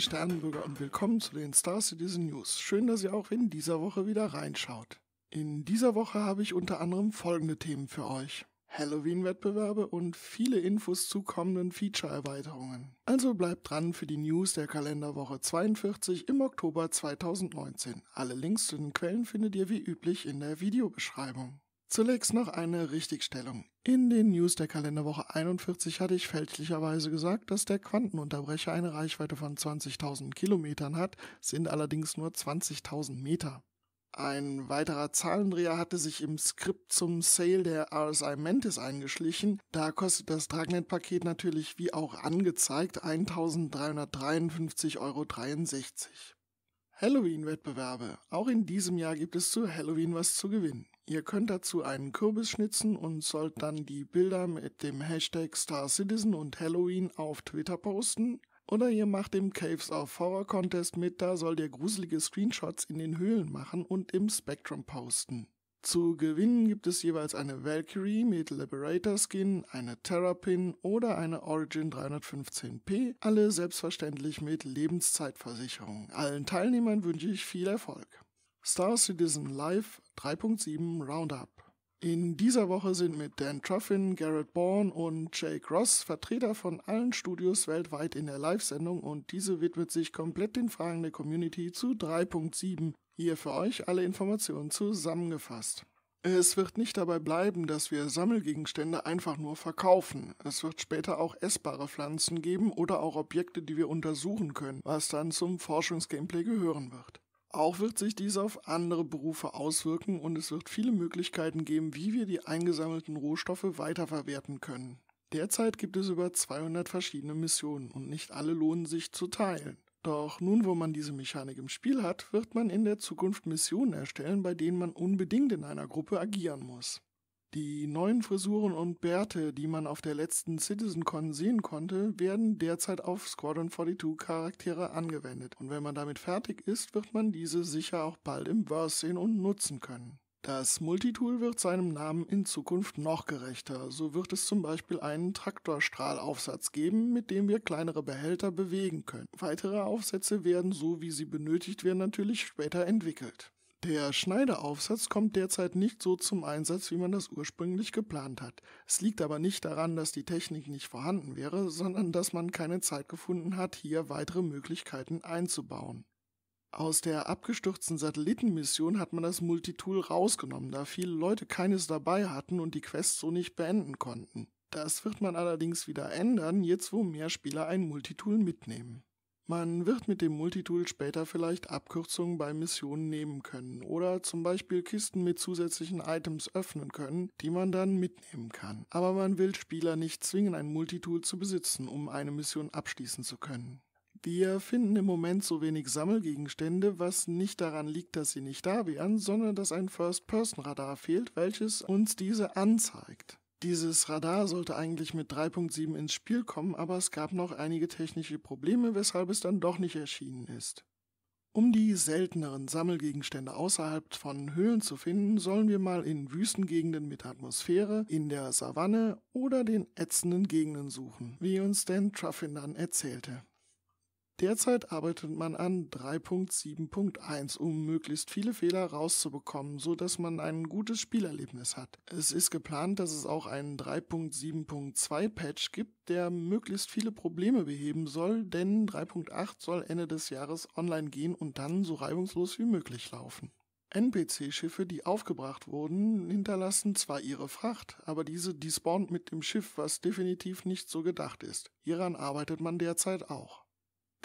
Sternenbürger und willkommen zu den Star Citizen News. Schön, dass ihr auch in dieser Woche wieder reinschaut. In dieser Woche habe ich unter anderem folgende Themen für euch. Halloween-Wettbewerbe und viele Infos zu kommenden Feature-Erweiterungen. Also bleibt dran für die News der Kalenderwoche 42 im Oktober 2019. Alle Links zu den Quellen findet ihr wie üblich in der Videobeschreibung. Zunächst noch eine Richtigstellung. In den News der Kalenderwoche 41 hatte ich fälschlicherweise gesagt, dass der Quantenunterbrecher eine Reichweite von 20.000 Kilometern hat, sind allerdings nur 20.000 Meter. Ein weiterer Zahlendreher hatte sich im Skript zum Sale der RSI Mantis eingeschlichen. Da kostet das Dragnet-Paket natürlich wie auch angezeigt 1353,63 Euro. Halloween-Wettbewerbe. Auch in diesem Jahr gibt es zu Halloween was zu gewinnen. Ihr könnt dazu einen Kürbis schnitzen und sollt dann die Bilder mit dem Hashtag Star Citizen und Halloween auf Twitter posten. Oder ihr macht im Caves of Horror Contest mit, da sollt ihr gruselige Screenshots in den Höhlen machen und im Spectrum posten. Zu gewinnen gibt es jeweils eine Valkyrie mit Liberator Skin, eine Terrapin oder eine Origin 315p, alle selbstverständlich mit Lebenszeitversicherung. Allen Teilnehmern wünsche ich viel Erfolg. Star Citizen Live 3.7 Roundup. In dieser Woche sind mit Dan Truffin, Garrett Bourne und Jake Ross Vertreter von allen Studios weltweit in der Live-Sendung und diese widmet sich komplett den Fragen der Community zu 3.7. Hier für euch alle Informationen zusammengefasst. Es wird nicht dabei bleiben, dass wir Sammelgegenstände einfach nur verkaufen. Es wird später auch essbare Pflanzen geben oder auch Objekte, die wir untersuchen können, was dann zum Forschungsgameplay gehören wird. Auch wird sich dies auf andere Berufe auswirken und es wird viele Möglichkeiten geben, wie wir die eingesammelten Rohstoffe weiterverwerten können. Derzeit gibt es über 200 verschiedene Missionen und nicht alle lohnen sich zu teilen. Doch nun, wo man diese Mechanik im Spiel hat, wird man in der Zukunft Missionen erstellen, bei denen man unbedingt in einer Gruppe agieren muss. Die neuen Frisuren und Bärte, die man auf der letzten CitizenCon sehen konnte, werden derzeit auf Squadron 42 Charaktere angewendet und wenn man damit fertig ist, wird man diese sicher auch bald im Verse sehen und nutzen können. Das Multitool wird seinem Namen in Zukunft noch gerechter. So wird es zum Beispiel einen Traktorstrahlaufsatz geben, mit dem wir kleinere Behälter bewegen können. Weitere Aufsätze werden so, wie sie benötigt werden, natürlich später entwickelt. Der Schneideaufsatz kommt derzeit nicht so zum Einsatz, wie man das ursprünglich geplant hat. Es liegt aber nicht daran, dass die Technik nicht vorhanden wäre, sondern dass man keine Zeit gefunden hat, hier weitere Möglichkeiten einzubauen. Aus der abgestürzten Satellitenmission hat man das Multitool rausgenommen, da viele Leute keines dabei hatten und die Quest so nicht beenden konnten. Das wird man allerdings wieder ändern, jetzt wo mehr Spieler ein Multitool mitnehmen. Man wird mit dem Multitool später vielleicht Abkürzungen bei Missionen nehmen können oder zum Beispiel Kisten mit zusätzlichen Items öffnen können, die man dann mitnehmen kann. Aber man will Spieler nicht zwingen, ein Multitool zu besitzen, um eine Mission abschließen zu können. Wir finden im Moment so wenig Sammelgegenstände, was nicht daran liegt, dass sie nicht da wären, sondern dass ein First-Person-Radar fehlt, welches uns diese anzeigt. Dieses Radar sollte eigentlich mit 3.7 ins Spiel kommen, aber es gab noch einige technische Probleme, weshalb es dann doch nicht erschienen ist. Um die selteneren Sammelgegenstände außerhalb von Höhlen zu finden, sollen wir mal in Wüstengegenden mit Atmosphäre, in der Savanne oder den ätzenden Gegenden suchen, wie uns Dan Truffin dann erzählte. Derzeit arbeitet man an 3.7.1, um möglichst viele Fehler rauszubekommen, so dass man ein gutes Spielerlebnis hat. Es ist geplant, dass es auch einen 3.7.2 Patch gibt, der möglichst viele Probleme beheben soll, denn 3.8 soll Ende des Jahres online gehen und dann so reibungslos wie möglich laufen. NPC-Schiffe, die aufgebracht wurden, hinterlassen zwar ihre Fracht, aber diese despawnt mit dem Schiff, was definitiv nicht so gedacht ist. Hieran arbeitet man derzeit auch.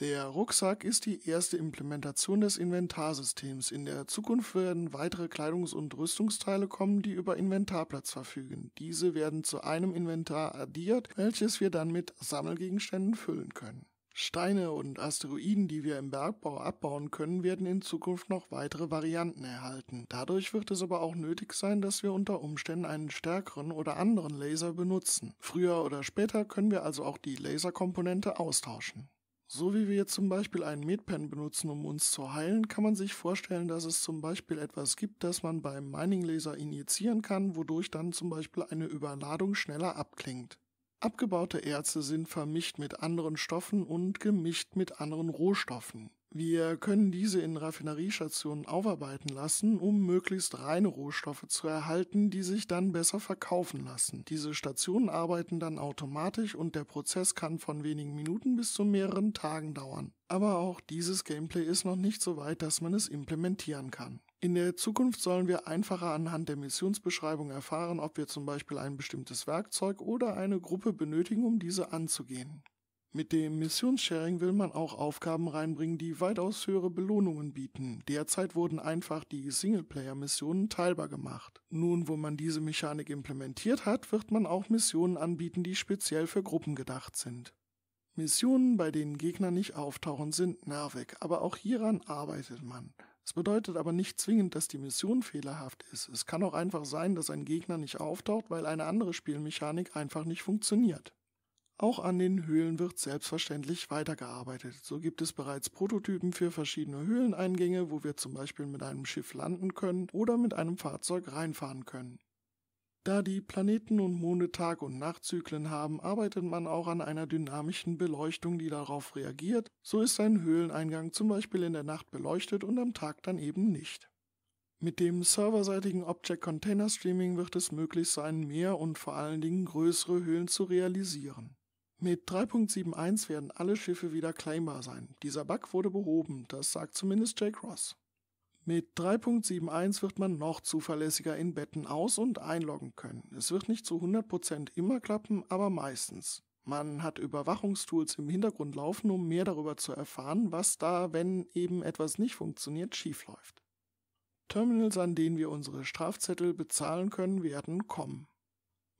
Der Rucksack ist die erste Implementation des Inventarsystems. In der Zukunft werden weitere Kleidungs- und Rüstungsteile kommen, die über Inventarplatz verfügen. Diese werden zu einem Inventar addiert, welches wir dann mit Sammelgegenständen füllen können. Steine und Asteroiden, die wir im Bergbau abbauen können, werden in Zukunft noch weitere Varianten erhalten. Dadurch wird es aber auch nötig sein, dass wir unter Umständen einen stärkeren oder anderen Laser benutzen. Früher oder später können wir also auch die Laserkomponente austauschen. So wie wir jetzt zum Beispiel einen Medpen benutzen, um uns zu heilen, kann man sich vorstellen, dass es zum Beispiel etwas gibt, das man beim Mining Laser injizieren kann, wodurch dann zum Beispiel eine Überladung schneller abklingt. Abgebaute Erze sind vermischt mit anderen Stoffen und gemischt mit anderen Rohstoffen. Wir können diese in Raffineriestationen aufarbeiten lassen, um möglichst reine Rohstoffe zu erhalten, die sich dann besser verkaufen lassen. Diese Stationen arbeiten dann automatisch und der Prozess kann von wenigen Minuten bis zu mehreren Tagen dauern. Aber auch dieses Gameplay ist noch nicht so weit, dass man es implementieren kann. In der Zukunft sollen wir einfacher anhand der Missionsbeschreibung erfahren, ob wir zum Beispiel ein bestimmtes Werkzeug oder eine Gruppe benötigen, um diese anzugehen. Mit dem Missionssharing will man auch Aufgaben reinbringen, die weitaus höhere Belohnungen bieten. Derzeit wurden einfach die Singleplayer-Missionen teilbar gemacht. Nun, wo man diese Mechanik implementiert hat, wird man auch Missionen anbieten, die speziell für Gruppen gedacht sind. Missionen, bei denen Gegner nicht auftauchen, sind nervig, aber auch hieran arbeitet man. Das bedeutet aber nicht zwingend, dass die Mission fehlerhaft ist. Es kann auch einfach sein, dass ein Gegner nicht auftaucht, weil eine andere Spielmechanik einfach nicht funktioniert. Auch an den Höhlen wird selbstverständlich weitergearbeitet. So gibt es bereits Prototypen für verschiedene Höhleneingänge, wo wir zum Beispiel mit einem Schiff landen können oder mit einem Fahrzeug reinfahren können. Da die Planeten und Monde Tag- und Nachtzyklen haben, arbeitet man auch an einer dynamischen Beleuchtung, die darauf reagiert. So ist ein Höhleneingang zum Beispiel in der Nacht beleuchtet und am Tag dann eben nicht. Mit dem serverseitigen Object Container Streaming wird es möglich sein, mehr und vor allen Dingen größere Höhlen zu realisieren. Mit 3.71 werden alle Schiffe wieder claimbar sein. Dieser Bug wurde behoben, das sagt zumindest Jake Ross. Mit 3.71 wird man noch zuverlässiger in Betten aus- und einloggen können. Es wird nicht zu 100% immer klappen, aber meistens. Man hat Überwachungstools im Hintergrund laufen, um mehr darüber zu erfahren, was da, wenn eben etwas nicht funktioniert, schiefläuft. Terminals, an denen wir unsere Strafzettel bezahlen können, werden kommen.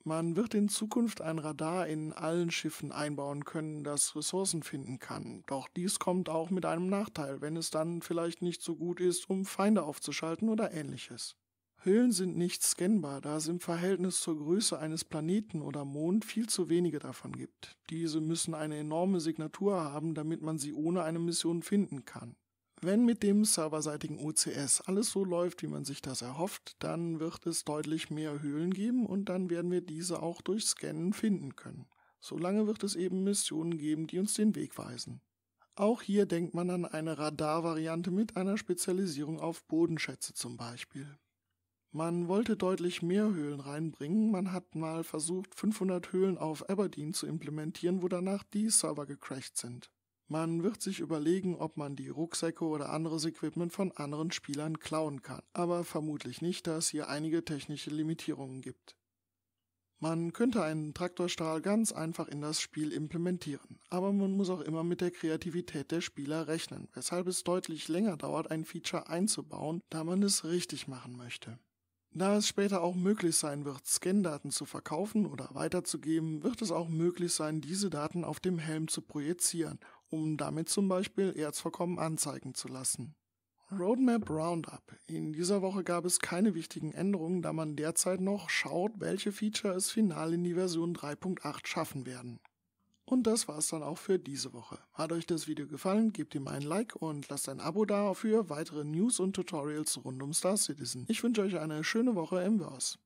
Man wird in Zukunft ein Radar in allen Schiffen einbauen können, das Ressourcen finden kann. Doch dies kommt auch mit einem Nachteil, wenn es dann vielleicht nicht so gut ist, um Feinde aufzuschalten oder ähnliches. Höhlen sind nicht scannbar, da es im Verhältnis zur Größe eines Planeten oder Mond viel zu wenige davon gibt. Diese müssen eine enorme Signatur haben, damit man sie ohne eine Mission finden kann. Wenn mit dem serverseitigen OCS alles so läuft, wie man sich das erhofft, dann wird es deutlich mehr Höhlen geben und dann werden wir diese auch durch Scannen finden können. Solange wird es eben Missionen geben, die uns den Weg weisen. Auch hier denkt man an eine Radarvariante mit einer Spezialisierung auf Bodenschätze zum Beispiel. Man wollte deutlich mehr Höhlen reinbringen, man hat mal versucht 500 Höhlen auf Aberdeen zu implementieren, wo danach die Server gecrashed sind. Man wird sich überlegen, ob man die Rucksäcke oder anderes Equipment von anderen Spielern klauen kann, aber vermutlich nicht, da es hier einige technische Limitierungen gibt. Man könnte einen Traktorstahl ganz einfach in das Spiel implementieren, aber man muss auch immer mit der Kreativität der Spieler rechnen, weshalb es deutlich länger dauert, ein Feature einzubauen, da man es richtig machen möchte. Da es später auch möglich sein wird, Scandaten zu verkaufen oder weiterzugeben, wird es auch möglich sein, diese Daten auf dem Helm zu projizieren um damit zum Beispiel Erzvorkommen anzeigen zu lassen. Roadmap Roundup. In dieser Woche gab es keine wichtigen Änderungen, da man derzeit noch schaut, welche Feature es final in die Version 3.8 schaffen werden. Und das war's dann auch für diese Woche. Hat euch das Video gefallen, gebt ihm ein Like und lasst ein Abo da für weitere News und Tutorials rund um Star Citizen. Ich wünsche euch eine schöne Woche im Verse.